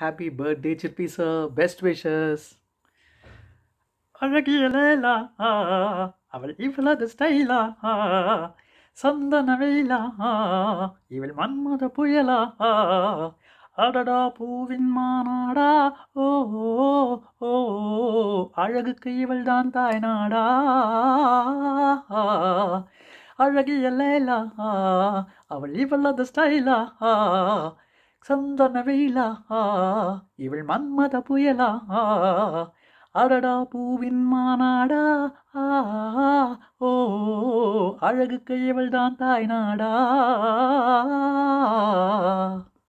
happy birthday Sirpi sir best wishes அழகியலேலா அவள் இவளது ஸ்டைலா சந்தன வெயிலா இவள் மன்மத புயலா அடடா பூவின் மாநாடா ஓ ஓ அழகுக்கு இவள் தான் தாய் நாடா அழகிய லேலா அவள் இவளது ஸ்டைலா சந்தன வெயிலா இவள் மன்மத புயலா அரடா பூவின் மாநாடா ஓ அழகுக்கு இவள் தான் தாய் நாடா